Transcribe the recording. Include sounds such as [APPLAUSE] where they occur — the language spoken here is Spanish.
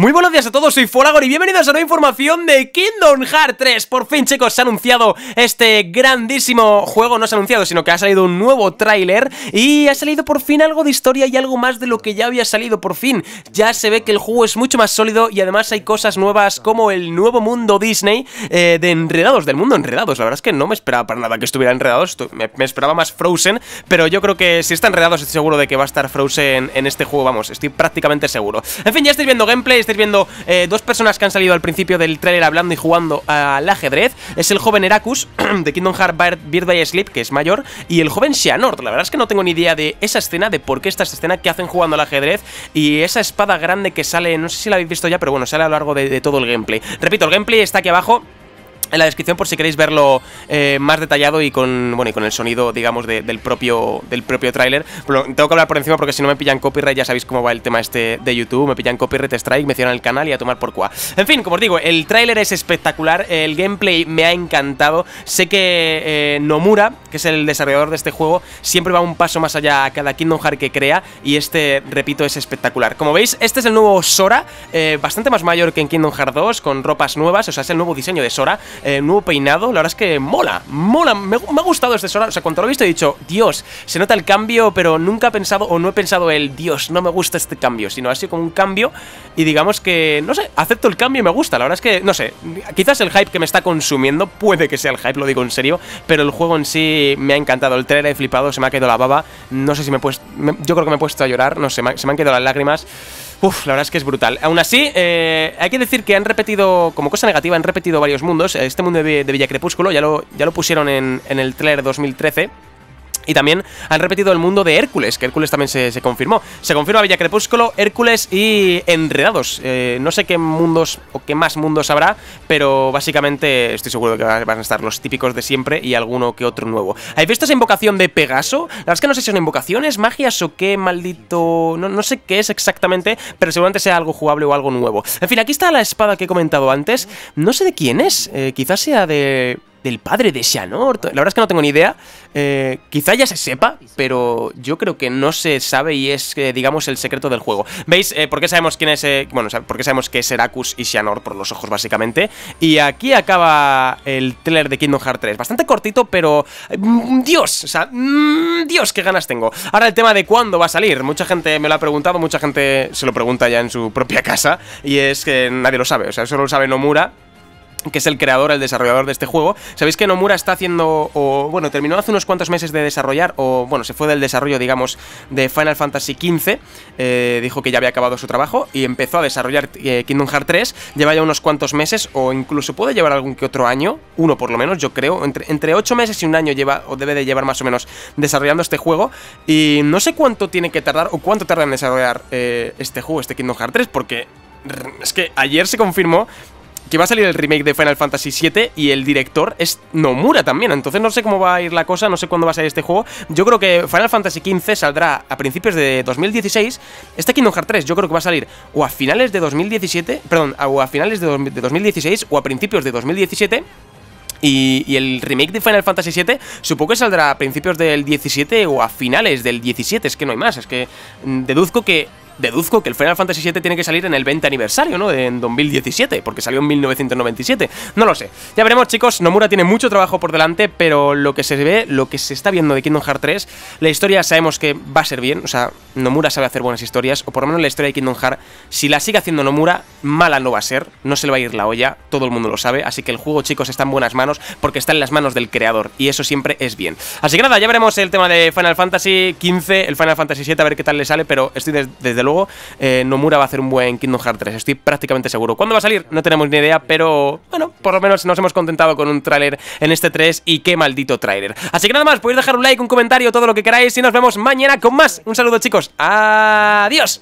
Muy buenos días a todos, soy Foragor y bienvenidos a nueva información de Kingdom Hearts 3 Por fin chicos, se ha anunciado este grandísimo juego No se ha anunciado, sino que ha salido un nuevo tráiler Y ha salido por fin algo de historia y algo más de lo que ya había salido por fin Ya se ve que el juego es mucho más sólido y además hay cosas nuevas como el nuevo mundo Disney eh, De Enredados, del mundo Enredados La verdad es que no me esperaba para nada que estuviera Enredados, me, esperaba más Frozen Pero yo creo que si está Enredados estoy seguro de que va a estar Frozen en este juego, vamos, estoy prácticamente seguro En fin, ya estáis viendo gameplay viendo eh, dos personas que han salido al principio del tráiler hablando y jugando al ajedrez. Es el joven Heracus [CLEARS THROAT] de Kingdom Hearts by Sleep, que es mayor, y el joven Xehanort. La verdad es que no tengo ni idea de esa escena, de por qué esta escena que hacen jugando al ajedrez y esa espada grande que sale, no sé si la habéis visto ya, pero bueno, sale a lo largo de todo el gameplay. Repito, el gameplay está aquí abajo en la descripción por si queréis verlo eh, más detallado y con con el sonido digamos del propio del propio tráiler tengo que hablar por encima porque si no me pillan copyright ya sabéis cómo va el tema este de YouTube me pillan copyright strike me cierran el canal y a tomar por cua en fin como os digo el tráiler es espectacular el gameplay me ha encantado sé que eh, Nomura que es el desarrollador de este juego siempre va un paso más allá a cada Kingdom Hearts que crea y este repito es espectacular como veis este es el nuevo Sora eh, bastante más mayor que en Kingdom Hearts 2 con ropas nuevas o sea es el nuevo diseño de Sora eh, nuevo peinado. La verdad es que mola, mola. Me, ha gustado este sonar, O sea, cuando lo he visto he dicho, Dios, se nota el cambio, pero nunca he pensado o no he pensado el, Dios, no me gusta este cambio, sino ha sido como un cambio y digamos que, no sé, acepto el cambio y me gusta. La verdad es que, no sé, quizás el hype que me está consumiendo, puede que sea el hype, lo digo en serio, pero el juego en sí me ha encantado. El trailer he flipado, se me ha quedado la baba. No sé si me he puesto, yo creo que me he puesto a llorar, no sé, se me han quedado las lágrimas. Uf, la verdad es que es brutal. Aún así, eh, hay que decir que han repetido, como cosa negativa, han repetido varios mundos. Este mundo de, Villa Crepúsculo ya lo, ya lo pusieron en, en el trailer 2013. Y también han repetido el mundo de Hércules, que Hércules también se, se confirmó. Se confirma Villa Crepúsculo, Hércules y Enredados. Eh, no sé qué mundos o qué más mundos habrá, pero básicamente estoy seguro de que van a estar los típicos de siempre y alguno que otro nuevo. hay visto esa invocación de Pegaso? La verdad es que no sé si son invocaciones, magias o qué maldito... No, sé qué es exactamente, pero seguramente sea algo jugable o algo nuevo. En fin, aquí está la espada que he comentado antes. No sé de quién es. Eh, quizás sea de del padre de Xianor. La verdad es que no tengo ni idea. Eh, quizá ya se sepa, pero yo creo que no se sabe y es, eh, digamos, el secreto del juego. ¿Veis eh, por qué sabemos quién es? bueno, por qué sabemos que es Heracus y Xianor por los ojos, básicamente. Y aquí acaba el trailer de Kingdom Hearts 3. Bastante cortito, pero... Mm, ¡Dios! O sea, mm, ¡Dios! ¡Qué ganas tengo! Ahora el tema de cuándo va a salir. Mucha gente me lo ha preguntado, mucha gente se lo pregunta ya en su propia casa. Y es que nadie lo sabe. O sea, solo lo sabe Nomura que es el creador, el desarrollador de este juego. Sabéis que Nomura está haciendo, o bueno, terminó hace unos cuantos meses de desarrollar, o bueno, se fue del desarrollo, digamos, de Final Fantasy XV, eh, dijo que ya había acabado su trabajo y empezó a desarrollar eh, Kingdom Hearts 3, lleva ya unos cuantos meses, o incluso puede llevar algún que otro año, uno por lo menos, yo creo, entre, ocho meses y un año lleva, o debe de llevar más o menos, desarrollando este juego, y no sé cuánto tiene que tardar, o cuánto tarda en desarrollar eh, este juego, este Kingdom Hearts 3, porque es que ayer se confirmó que va a salir el remake de Final Fantasy VII y el director es Nomura también. Entonces no sé cómo va a ir la cosa, no sé cuándo va a salir este juego. Yo creo que Final Fantasy XV saldrá a principios de 2016. Este Kingdom Hearts 3 yo creo que va a salir o a finales de 2017, perdón, o a finales de 2016 o a principios de 2017. Y, y, el remake de Final Fantasy VII supongo que saldrá a principios del 17 o a finales del 17, es que no hay más, es que mm, deduzco que deduzco que el Final Fantasy VII tiene que salir en el 20 aniversario, ¿no? En 2017, porque salió en 1997. No lo sé. Ya veremos, chicos. Nomura tiene mucho trabajo por delante, pero lo que se ve, lo que se está viendo de Kingdom Hearts 3, la historia sabemos que va a ser bien, o sea, Nomura sabe hacer buenas historias, o por lo menos la historia de Kingdom Hearts, si la sigue haciendo Nomura, mala no va a ser, no se le va a ir la olla, todo el mundo lo sabe, así que el juego, chicos, está en buenas manos porque está en las manos del creador, y eso siempre es bien. Así que nada, ya veremos el tema de Final Fantasy XV, el Final Fantasy VII, a ver qué tal le sale, pero estoy desde luego, eh, Nomura va a hacer un buen Kingdom Hearts 3, estoy prácticamente seguro. ¿Cuándo va a salir? No tenemos ni idea, pero bueno, por lo menos nos hemos contentado con un tráiler en este 3 y qué maldito tráiler. Así que nada más, podéis dejar un like, un comentario, todo lo que queráis y nos vemos mañana con más. Un saludo, chicos. Adiós.